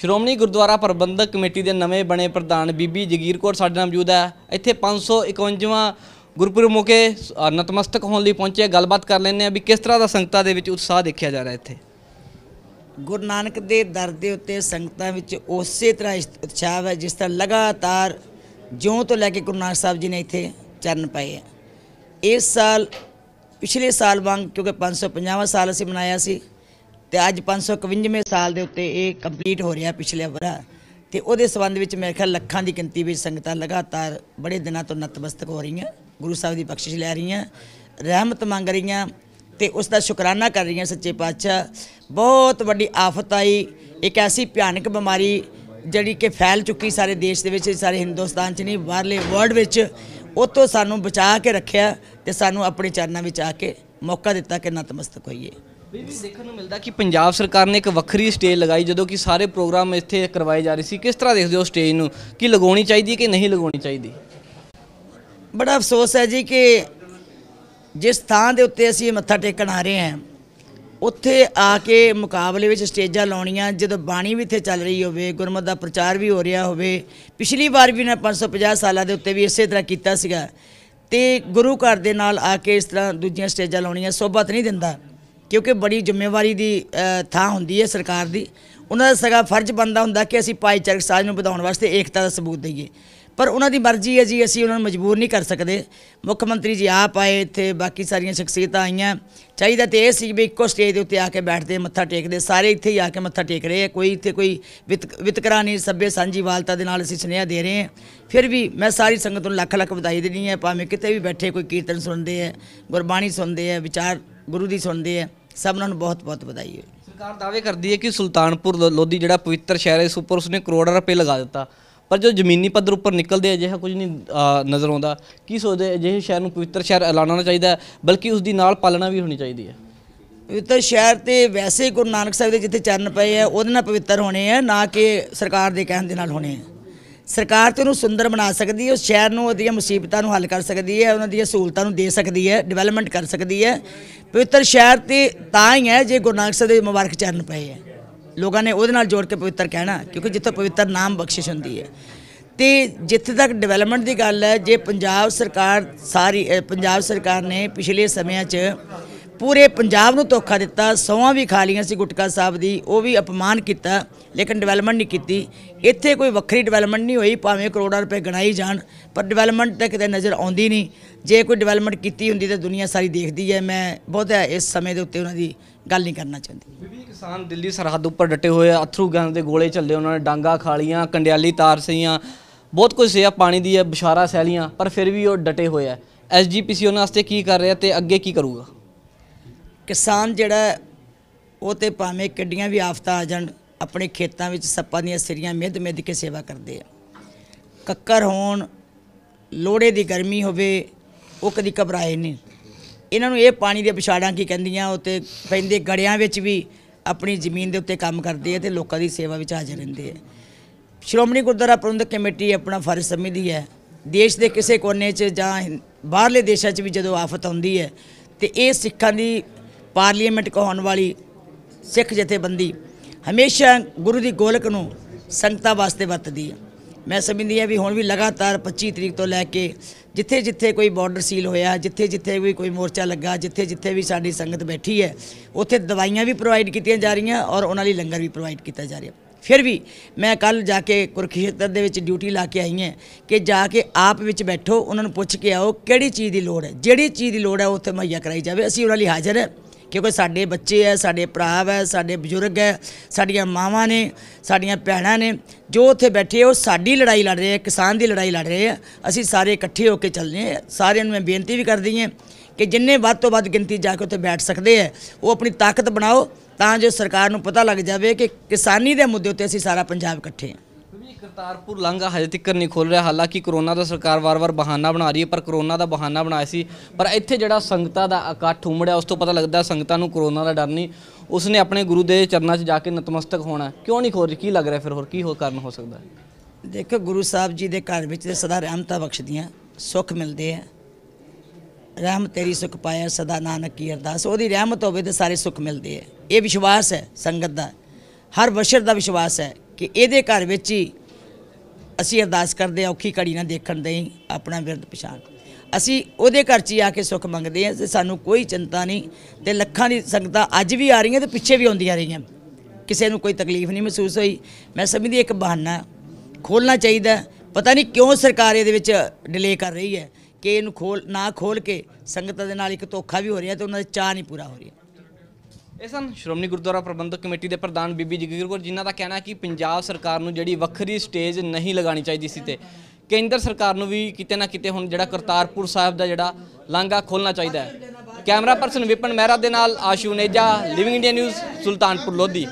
Shiromani Gurdwara Parbandhak committee ਦੇ ਨਵੇਂ ਬਣੇ ਪ੍ਰਧਾਨ ਬੀਬੀ ਜਗੀਰ ਕੌਰ ਸਾਡੇ ਨਾਲ ਮੌਜੂਦ ਹੈ ਇੱਥੇ 551ਵਾਂ ਗੁਰਪੁਰਬ ਮੌਕੇ ਨਤਮਸਤਕ ਹੋਣ ਲਈ ਪਹੁੰਚੇ ਗੱਲਬਾਤ ਕਰ ਲੈਂਦੇ ਆ ਵੀ ਕਿਸ ਤਰ੍ਹਾਂ ਦਾ ਸੰਗਤਾਂ ਦੇ ਵਿੱਚ ਉਤਸ਼ਾਹ ਦੇਖਿਆ ਜਾ ਰਿਹਾ ਇੱਥੇ ਗੁਰੂ ਨਾਨਕ ਦੇ ਦਰ ਦੇ ਉੱਤੇ ਸੰਗਤਾਂ ਵਿੱਚ ਉਸੇ ਤਰ੍ਹਾਂ ਉਤਸ਼ਾਹ ਹੈ ਜਿਸ ਤਰ੍ਹਾਂ ਲਗਾਤਾਰ ਜਿਉਂ ਤੋਂ ਲੈ ਕੇ ਗੁਰੂ ਨਾਨਕ ਸਾਹਿਬ ਜੀ ਨੇ ਇੱਥੇ ਚਰਨ ਪਏ ਆ ਇਸ ਸਾਲ ਪਿਛਲੇ ਸਾਲ ਵਾਂਗ ਕਿਉਂਕਿ 550ਵਾਂ ਸਾਲ ਅਸੀਂ ਮਨਾਇਆ ਸੀ ਤੇ ਅੱਜ 551ਵੇਂ ਸਾਲ ਦੇ ਉੱਤੇ ਇਹ ਕੰਪਲੀਟ ਹੋ ਰਿਹਾ ਪਿਛਲੇ ਵਰਾ ਤੇ ਉਹਦੇ ਸਬੰਧ ਵਿੱਚ ਮੇਰੇ ਖਿਆਲ ਲੱਖਾਂ ਦੀ ਗਿਣਤੀ ਵਿੱਚ ਸੰਗਤਾਂ ਲਗਾਤਾਰ ਬੜੇ ਦਿਨਾਂ ਤੋਂ ਨਤਮਸਤਕ ਹੋ ਰਹੀਆਂ ਗੁਰੂ ਸਾਹਿਬ ਦੀ ਬਖਸ਼ਿਸ਼ ਲੈ ਰਹੀਆਂ ਰਹਿਮਤ ਮੰਗ ਰਹੀਆਂ ਤੇ ਉਸ ਦਾ ਸ਼ੁਕਰਾਨਾ ਕਰ ਰਹੀਆਂ ਸੱਚੇ ਪਾਤਸ਼ਾਹ ਬਹੁਤ ਵੱਡੀ ਆਫਤ ਆਈ ਇੱਕ ਐਸੀ ਭਿਆਨਕ ਬਿਮਾਰੀ ਜਿਹੜੀ ਕਿ ਫੈਲ ਚੁੱਕੀ ਸਾਰੇ ਦੇਸ਼ ਦੇ ਵਿੱਚ ਸਾਰੇ ਹਿੰਦੁਸਤਾਨ 'ਚ ਨਹੀਂ ਬਾਹਰਲੇ ਵਰਲਡ ਵਿੱਚ ਉਤੋਂ ਸਾਨੂੰ ਬਚਾ ਕੇ ਰੱਖਿਆ ਤੇ ਸਾਨੂੰ ਆਪਣੇ ਚਰਨਾਂ ਵਿੱਚ ਆ ਕੇ ਮੌਕਾ ਦਿੱਤਾ ਕਿ ਨਤਮਸਤਕ ਹੋਈਏ ਬੀਬੀ ਦੇਖਣ ਨੂੰ ਮਿਲਦਾ ਕਿ ਪੰਜਾਬ ਸਰਕਾਰ ਨੇ ਇੱਕ ਵੱਖਰੀ ਸਟੇਜ ਲਗਾਈ ਜਦੋਂ ਕਿ ਸਾਰੇ ਪ੍ਰੋਗਰਾਮ ਇੱਥੇ ਕਰਵਾਏ ਜਾ ਰਹੇ ਸੀ ਕਿਸ ਤਰ੍ਹਾਂ ਦੇਖਦੇ ਹੋ ਸਟੇਜ ਨੂੰ ਕਿ ਲਗਾਉਣੀ ਚਾਹੀਦੀ ਹੈ ਕਿ ਨਹੀਂ ਲਗਾਉਣੀ ਚਾਹੀਦੀ ਬੜਾ ਅਫਸੋਸ ਹੈ ਜੀ ਕਿ ਜਿਸ ਥਾਂ ਦੇ ਉੱਤੇ ਅਸੀਂ ਮੱਥਾ ਟੇਕਣ ਆ ਰਹੇ ਹਾਂ ਉੱਥੇ ਆ ਕੇ ਮੁਕਾਬਲੇ ਵਿੱਚ ਸਟੇਜਾਂ ਲਾਉਣੀਆਂ ਜਦੋਂ ਬਾਣੀ ਵੀ ਇੱਥੇ ਚੱਲ ਰਹੀ ਹੋਵੇ ਗੁਰਮਤ ਦਾ ਪ੍ਰਚਾਰ ਵੀ ਹੋ ਰਿਹਾ ਹੋਵੇ ਪਿਛਲੀ ਵਾਰ ਵੀ ਨਾ 550 ਸਾਲਾਂ ਦੇ ਉੱਤੇ ਵੀ ਇਸੇ ਤਰ੍ਹਾਂ ਕੀਤਾ ਸੀਗਾ ਤੇ ਗੁਰੂ ਘਰ ਦੇ ਨਾਲ ਆ ਕੇ ਇਸ ਤਰ੍ਹਾਂ ਦੂਜੀਆਂ ਸਟੇਜਾਂ ਲਾਉਣੀਆਂ ਸੋਭਤ ਨਹੀਂ ਦਿੰਦਾ ਕਿਉਂਕਿ ਬੜੀ ਜ਼ਿੰਮੇਵਾਰੀ ਦੀ ਥਾਂ ਹੁੰਦੀ ਹੈ ਸਰਕਾਰ ਦੀ ਉਹਨਾਂ ਦਾ ਸਗਾ ਫਰਜ਼ ਬੰਦਾ ਹੁੰਦਾ ਕਿ ਅਸੀਂ ਭਾਈਚਾਰਕ ਸਾਜ ਨੂੰ ਵਧਾਉਣ ਵਾਸਤੇ ਏਕਤਾ ਦਾ ਸਬੂਤ ਦਈਏ ਪਰ ਉਹਨਾਂ ਦੀ ਮਰਜ਼ੀ ਹੈ ਜੀ ਅਸੀਂ ਉਹਨਾਂ ਨੂੰ ਮਜਬੂਰ ਨਹੀਂ ਕਰ ਸਕਦੇ ਮੁੱਖ ਮੰਤਰੀ ਜੀ ਆਪ ਆਏ ਇੱਥੇ ਬਾਕੀ ਸਾਰੀਆਂ ਸ਼ਖਸੀਅਤਾਂ ਆਈਆਂ ਚਾਹੀਦਾ ਤੇ ਇਹ ਸੀ ਵੀ ਇੱਕੋ ਸਟੇਜ ਦੇ ਉੱਤੇ ਆ ਕੇ ਬੈਠਦੇ ਮੱਥਾ ਟੇਕਦੇ ਸਾਰੇ ਇੱਥੇ ਹੀ ਆ ਕੇ ਮੱਥਾ ਟੇਕ ਰਹੇ ਆ ਕੋਈ ਇੱਥੇ ਕੋਈ ਵਿਤਕਰਾ ਨਹੀਂ ਸੱਬੇ ਸਾਂਝੀ ਵਾਲਤਾ ਦੇ ਨਾਲ ਅਸੀਂ ਸੁਨੇਹਾ ਦੇ ਰਹੇ ਹਾਂ ਫਿਰ ਵੀ ਮੈਂ ਸਾਰੀ ਸੰਗਤ ਨੂੰ ਲੱਖ ਲੱਖ ਵਧਾਈ ਦੇਣੀ ਹੈ ਭਾਵੇਂ ਕਿਤੇ ਵੀ ਬੈਠੇ ਕੋਈ ਕੀਰਤਨ ਸੁਣਦੇ ਆ ਗੁਰਬਾਣੀ ਸੁਣਦੇ ਆ ਵਿਚਾਰ ਗੁਰੂ ਦੀ ਸੁਣਦੇ ਆ ਸਭ ਨੂੰ ਬਹੁਤ ਬਹੁਤ ਵਧਾਈ ਹੋਈ ਸਰਕਾਰ ਦਾਅਵੇ ਕਰਦੀ ਹੈ ਕਿ ਸੁਲਤਾਨਪੁਰ ਲੋਧੀ ਜਿਹੜਾ ਪਵਿੱਤਰ ਸ਼ਹਿਰ ਹੈ ਇਸ ਉੱਪਰ ਉਸਨੇ ਕਰੋੜਾਂ ਰੁਪਏ ਲਗਾ ਦਿੱਤਾ ਪਰ ਜੋ ਜ਼ਮੀਨੀ ਪੱਧਰ ਉੱਪਰ ਨਿਕਲਦੇ ਅਜਿਹਾ ਕੁਝ ਨਹੀਂ ਨਜ਼ਰ ਆਉਂਦਾ ਕੀ ਸੋਚਦੇ ਅਜਿਹੇ ਸ਼ਹਿਰ ਨੂੰ ਪਵਿੱਤਰ ਸ਼ਹਿਰ ਐਲਾਨਣਾ ਚਾਹੀਦਾ ਬਲਕਿ ਉਸ ਦੀ ਨਾਲ ਪਾਲਣਾ ਵੀ ਹੋਣੀ ਚਾਹੀਦੀ ਹੈ ਪਵਿੱਤਰ ਸ਼ਹਿਰ ਤੇ ਵੈਸੇ ਗੁਰੂ ਨਾਨਕ ਸਾਹਿਬ ਦੇ ਜਿੱਥੇ ਚਰਨ ਪਏ ਆ ਉਹਦੇ ਨਾਲ ਪਵਿੱਤਰ ਹੋਣੇ ਆ ਨਾ ਕਿ ਸਰਕਾਰ ਦੇ ਕਹਿਣ ਦੇ ਨਾਲ ਹੋਣੇ ਆ ਸਰਕਾਰ ਤੇ ਉਹਨੂੰ ਸੁੰਦਰ ਬਣਾ ਸਕਦੀ ਹੈ ਉਸ ਸ਼ਹਿਰ ਨੂੰ ਉਹਦੀਆਂ ਮੁਸੀਬਤਾਂ ਨੂੰ ਹੱਲ ਕਰ ਸਕਦੀ ਹੈ ਉਹਨਾਂ ਦੀਆਂ ਸਹੂਲਤਾਂ ਨੂੰ ਦੇ ਸਕਦੀ ਹੈ ਡਿਵੈਲਪਮੈਂਟ ਕਰ ਸਕਦੀ ਹੈ ਪਵਿੱਤਰ ਸ਼ਹਿਰ ਤੇ ਤਾਂ ਹੀ ਹੈ ਜੇ ਗੁਰੂ ਸਾਹਿਬ ਦੇ ਮੁਬਾਰਕ ਚਰਨ ਪਏ ਹੈ ਲੋਕਾਂ ਨੇ ਉਹਦੇ ਨਾਲ ਜੋੜ ਕੇ ਪਵਿੱਤਰ ਕਹਿਣਾ ਕਿਉਂਕਿ ਜਿੱਥੇ ਪਵਿੱਤਰ ਨਾਮ ਬਖਸ਼ਿਸ਼ ਹੁੰਦੀ ਹੈ ਤੇ ਜਿੱਥੇ ਤੱਕ ਡਿਵੈਲਪਮੈਂਟ ਦੀ ਗੱਲ ਹੈ ਜੇ ਪੰਜਾਬ ਸਰਕਾਰ ਸਾਰੀ ਪੰਜਾਬ ਸਰਕਾਰ ਨੇ ਪਿਛਲੇ ਸਮਿਆਂ 'ਚ ਪੂਰੇ ਪੰਜਾਬ ਨੂੰ ਧੋਖਾ ਦਿੱਤਾ ਸੌਆਂ ਵੀ ਖਾ ਲੀਆਂ ਸੀ ਗੁਟਕਾ ਸਾਹਿਬ ਦੀ ਉਹ ਵੀ ਅਪਮਾਨ ਕੀਤਾ ਲੇਕਿਨ ਡਿਵੈਲਪਮੈਂਟ ਨਹੀਂ ਕੀਤੀ ਇੱਥੇ ਕੋਈ ਵੱਖਰੀ ਡਿਵੈਲਪਮੈਂਟ ਨਹੀਂ ਹੋਈ ਭਾਵੇਂ ਕਰੋੜਾਂ ਰੁਪਏ ਗਣਾਈ ਜਾਣ ਪਰ ਡਿਵੈਲਪਮੈਂਟ ਤਾਂ ਕਿਤੇ ਨਜ਼ਰ ਆਉਂਦੀ ਨਹੀਂ ਜੇ ਕੋਈ ਡਿਵੈਲਪਮੈਂਟ ਕੀਤੀ ਹੁੰਦੀ ਤਾਂ ਦੁਨੀਆ ਸਾਰੀ ਦੇਖਦੀ ਹੈ ਮੈਂ ਬਹੁਤ ਇਸ ਸਮੇਂ ਦੇ ਉੱਤੇ ਉਹਨਾਂ ਦੀ ਗੱਲ ਨਹੀਂ ਕਰਨਾ ਚਾਹੁੰਦੀ ਬੀਬੀ ਕਿਸਾਨ ਦਿੱਲੀ ਸਰਹੱਦ ਉੱਪਰ ਡਟੇ ਹੋਏ ਆ ਅਥਰੂ ਗੰਦ ਦੇ ਗੋਲੇ ਚੱਲੇ ਉਹਨਾਂ ਨੇ ਡਾਂਗਾ ਖਾ ਲੀਆਂ ਕੰਡਿਆਲੀ ਤਾਰ ਸਈਆਂ ਬਹੁਤ ਕੁਝ ਸਿਆ ਪਾਣੀ ਦੀ ਹੈ ਬਿਸ਼ਾਰਾ ਸੈਲੀਆਂ ਪਰ ਫਿਰ ਵੀ ਉਹ ਡਟੇ ਹੋਏ ਆ ਐਸਜੀਪੀਸੀ ਉਹਨਾਂ ਵਾਸਤੇ ਕੀ ਕਰ ਰਿਹਾ ਤੇ ਅੱਗੇ ਕੀ ਕਰੂਗਾ ਕਿਸਾਨ ਜਿਹੜਾ ਉਹ ਤੇ ਭਾਵੇਂ ਕਿੱਡੀਆਂ ਵੀ ਆਫਤਾਂ ਆ ਜਾਣ ਆਪਣੇ ਖੇਤਾਂ ਵਿੱਚ ਸੱਪਾਂ ਦੀਆਂ ਸਿਰੀਆਂ ਮਿਹਦ ਮਿਹਦ ਕੇ ਸੇਵਾ ਕਰਦੇ ਆ ਕੱਕਰ ਹੋਣ ਲੋੜੇ ਦੀ ਗਰਮੀ ਹੋਵੇ ਉਹ ਕਦੀ ਘਬਰਾਏ ਨਹੀਂ ਇਹਨਾਂ ਨੂੰ ਇਹ ਪਾਣੀ ਦੇ ਪਿਛਾੜਾਂ ਕੀ ਕਹਿੰਦੀਆਂ ਉਹ ਤੇ ਪੈਂਦੇ ਗੜਿਆਂ ਵਿੱਚ ਵੀ ਆਪਣੀ ਜ਼ਮੀਨ ਦੇ ਉੱਤੇ ਕੰਮ ਕਰਦੇ ਆ ਤੇ ਲੋਕਾਂ ਦੀ ਸੇਵਾ ਵਿੱਚ ਹਾਜ਼ਰ ਰਹਿੰਦੇ ਆ ਸ਼੍ਰੋਮਣੀ ਗੁਰਦੁਆਰਾ ਪ੍ਰਬੰਧਕ ਕਮੇਟੀ ਆਪਣਾ ਫਰਜ਼ ਸਮਝਦੀ ਹੈ ਦੇਸ਼ ਦੇ ਕਿਸੇ ਕੋਨੇ 'ਚ ਜਾਂ ਬਾਹਰਲੇ ਦੇਸ਼ਾਂ 'ਚ ਵੀ ਜਦੋਂ ਆਫਤ ਆਉਂਦੀ ਹੈ ਤੇ ਇਹ ਸਿੱਖਾਂ ਦੀ ਪਾਰਲੀਮੈਂਟ ਕਹਾਉਣ ਵਾਲੀ ਸਿੱਖ ਜਥੇਬੰਦੀ ਹਮੇਸ਼ਾ ਗੁਰੂ ਦੀ ਗੋਲਕ ਨੂੰ ਸੰਗਤਾਂ ਵਾਸਤੇ ਵਰਤਦੀ ਹੈ ਮੈਂ ਸਮਝਦੀ ਹਾਂ ਵੀ ਹੁਣ ਵੀ ਲਗਾਤਾਰ 25 ਤਰੀਕ ਤੋਂ ਲੈ ਕੇ ਜਿੱਥੇ ਜਿੱਥੇ ਕੋਈ ਬਾਰਡਰ ਸੀਲ ਹੋਇਆ ਜਿੱਥੇ ਜਿੱਥੇ ਵੀ ਕੋਈ ਮੋਰਚਾ ਲੱਗਾ ਜਿੱਥੇ ਜਿੱਥੇ ਵੀ ਸਾਡੀ ਸੰਗਤ ਬੈਠੀ ਹੈ ਉੱਥੇ ਦਵਾਈਆਂ ਵੀ ਪ੍ਰੋਵਾਈਡ ਕੀਤੀਆਂ ਜਾ ਰਹੀਆਂ ਔਰ ਉਹਨਾਂ ਲਈ ਲੰਗਰ ਵੀ ਪ੍ਰੋਵਾਈਡ ਕੀਤਾ ਜਾ ਰਿਹਾ ਫਿਰ ਵੀ ਮੈਂ ਕੱਲ ਜਾ ਕੇ ਕੁਰਖੇਤਰ ਦੇ ਵਿੱਚ ਡਿਊਟੀ ਲਾ ਕੇ ਆਈ ਹਾਂ ਕਿ ਜਾ ਕੇ ਆਪ ਵਿੱਚ ਬੈਠੋ ਉਹਨਾਂ ਨੂੰ ਪੁੱਛ ਕੇ ਆਓ ਕਿਹੜੀ ਚੀਜ਼ ਦੀ ਲੋੜ ਹੈ ਜਿਹੜੀ ਚੀਜ਼ ਦੀ ਲੋੜ ਹੈ ਉੱਥੇ ਮੁਹੱਈਆ ਕਰਾਈ ਜਾਵੇ ਅਸੀਂ ਉਹਨਾਂ ਲਈ ਹਾਜ਼ਰ ਹੈ ਕਿਉਂਕਿ ਸਾਡੇ ਬੱਚੇ ਐ ਸਾਡੇ ਭਰਾ ਐ ਸਾਡੇ ਬਜ਼ੁਰਗ ਐ ਸਾਡੀਆਂ ਮਾਵਾਂ ਨੇ ਸਾਡੀਆਂ ਭੈਣਾਂ ਨੇ ਜੋ ਉੱਥੇ ਬੈਠੇ ਉਹ ਸਾਡੀ ਲੜਾਈ ਲੜ ਰਹੇ ਆ ਕਿਸਾਨ ਦੀ ਲੜਾਈ ਲੜ ਰਹੇ ਆ ਅਸੀਂ ਸਾਰੇ ਇਕੱਠੇ ਹੋ ਕੇ ਚੱਲਨੇ ਆ ਸਾਰਿਆਂ ਨੂੰ ਮੈਂ ਬੇਨਤੀ ਵੀ ਕਰਦੀ ਹਾਂ ਕਿ ਜਿੰਨੇ ਵੱਧ ਤੋਂ ਵੱਧ ਗਿਣਤੀ ਜਾ ਕੇ ਉੱਥੇ ਬੈਠ ਸਕਦੇ ਆ ਉਹ ਆਪਣੀ ਤਾਕਤ ਬਣਾਓ ਤਾਂ ਜੋ ਸਰਕਾਰ ਨੂੰ ਪਤਾ ਲੱਗ ਜਾਵੇ ਕਿ ਕਿਸਾਨੀ ਦੇ ਮੁੱਦੇ ਉੱਤੇ ਅਸੀਂ ਸਾਰਾ ਪੰਜਾਬ ਇਕੱਠੇ ਆ ਜੀ ਕਰਤਾਰਪੁਰ ਲਾਂਘਾ ਹਜੇ ਤੱਕ ਨਹੀਂ ਖੁੱਲ ਰਿਹਾ ਹਾਲਾਂਕਿ ਕਰੋਨਾ ਦਾ ਸਰਕਾਰ ਵਾਰ-ਵਾਰ ਬਹਾਨਾ ਬਣਾ ਰਹੀ ਹੈ ਪਰ ਕਰੋਨਾ ਦਾ ਬਹਾਨਾ ਬਣਾਇਆ ਸੀ ਪਰ ਇੱਥੇ ਜਿਹੜਾ ਸੰਗਤਾਂ ਦਾ ਇਕੱਠ ਉਮੜਿਆ ਉਸ ਤੋਂ ਪਤਾ ਲੱਗਦਾ ਸੰਗਤਾਂ ਨੂੰ ਕਰੋਨਾ ਦਾ ਡਰ ਨਹੀਂ ਉਸਨੇ ਆਪਣੇ ਗੁਰੂ ਦੇ ਚਰਨਾਂ 'ਚ ਜਾ ਕੇ ਨਤਮਸਤਕ ਹੋਣਾ ਕਿਉਂ ਨਹੀਂ ਖੋਲ ਰਹੀ ਕੀ ਲੱਗ ਰਿਹਾ ਫਿਰ ਹੋਰ ਕੀ ਹੋ ਕਰਨ ਹੋ ਸਕਦਾ ਦੇਖੋ ਗੁਰੂ ਸਾਹਿਬ ਜੀ ਦੇ ਘਰ ਵਿੱਚ ਸਦਾ ਰਹਿਮਤਾਂ ਬਖਸ਼ਦੀਆਂ ਸੁੱਖ ਮਿਲਦੇ ਆ ਰਹਿਮ ਤੇਰੀ ਸੁਖ ਪਾਇਆ ਸਦਾ ਨਾਨਕ ਕੀ ਅਰਦਾਸ ਉਹਦੀ ਰਹਿਮਤ ਹੋਵੇ ਤੇ ਸਾਰੇ ਸੁੱਖ ਮਿਲਦੇ ਆ ਇਹ ਵਿਸ਼ਵਾਸ ਹੈ ਸੰਗਤ ਦਾ ਹਰ ਬਸ਼ਰ ਦਾ ਵਿਸ਼ਵਾਸ ਹੈ ਕਿ ਇਹਦੇ ਘਰ ਵਿੱਚ ਹੀ ਅਸੀਂ ਅਰਦਾਸ ਕਰਦੇ ਆ ਔਖੀ ਕੜੀ ਨਾ ਦੇਖਣ ਦੇ ਆਪਣਾ ਵਿਰਦ ਪਛਾਣ ਅਸੀਂ ਉਹਦੇ ਘਰ 'ਚ ਆ ਕੇ ਸੁੱਖ ਮੰਗਦੇ ਆ ਤੇ ਸਾਨੂੰ ਕੋਈ ਚਿੰਤਾ ਨਹੀਂ ਤੇ ਲੱਖਾਂ ਦੀ ਸੰਗਤਾਂ ਅੱਜ ਵੀ ਆ ਰਹੀਆਂ ਤੇ ਪਿੱਛੇ ਵੀ ਆਉਂਦੀਆਂ ਰਹੀਆਂ ਕਿਸੇ ਨੂੰ ਕੋਈ ਤਕਲੀਫ ਨਹੀਂ ਮਹਿਸੂਸ ਹੋਈ ਮੈਂ ਸਮਝਦੀ ਇੱਕ ਬਹਾਨਾ ਖੋਲਣਾ ਚਾਹੀਦਾ ਪਤਾ ਨਹੀਂ ਕਿਉਂ ਸਰਕਾਰ ਇਹਦੇ ਵਿੱਚ ਡਿਲੇ ਕਰ ਰਹੀ ਹੈ ਕਿ ਇਹਨੂੰ ਖੋਲ ਨਾ ਖੋਲ ਕੇ ਸੰਗਤਾਂ ਦੇ ਨਾਲ ਇੱਕ ਧੋਖਾ ਵੀ ਹੋ ਰਿਹਾ ਤੇ ਉਹਨਾਂ ਦਾ ਚਾਹ ਨਹੀਂ ਪੂਰਾ ਹੋ ਰਿਹਾ ਇਹ ਸਨ ਸ਼੍ਰੋਮਣੀ ਗੁਰਦੁਆਰਾ ਪ੍ਰਬੰਧਕ ਕਮੇਟੀ ਦੇ ਪ੍ਰਧਾਨ ਬੀਬੀ ਜਗੀਰ ਕੌਰ ਜਿਨ੍ਹਾਂ ਦਾ ਕਹਿਣਾ ਕਿ ਪੰਜਾਬ ਸਰਕਾਰ ਨੂੰ ਜਿਹੜੀ ਵੱਖਰੀ ਸਟੇਜ ਨਹੀਂ ਲਗਾਉਣੀ ਚਾਹੀਦੀ ਸੀ ਤੇ ਕੇਂਦਰ ਸਰਕਾਰ ਨੂੰ ਵੀ ਕਿਤੇ ਨਾ ਕਿਤੇ ਹੁਣ ਜਿਹੜਾ ਕਰਤਾਰਪੁਰ ਸਾਹਿਬ ਦਾ ਜਿਹੜਾ ਲਾਂਘਾ ਖੋਲਣਾ ਚਾਹੀਦਾ ਹੈ ਕੈਮਰਾ ਪਰਸਨ ਵਿਪਨ ਮਹਿਰਾ ਦੇ ਨਾਲ Ashu Neja living India News Sultanpur Lodhi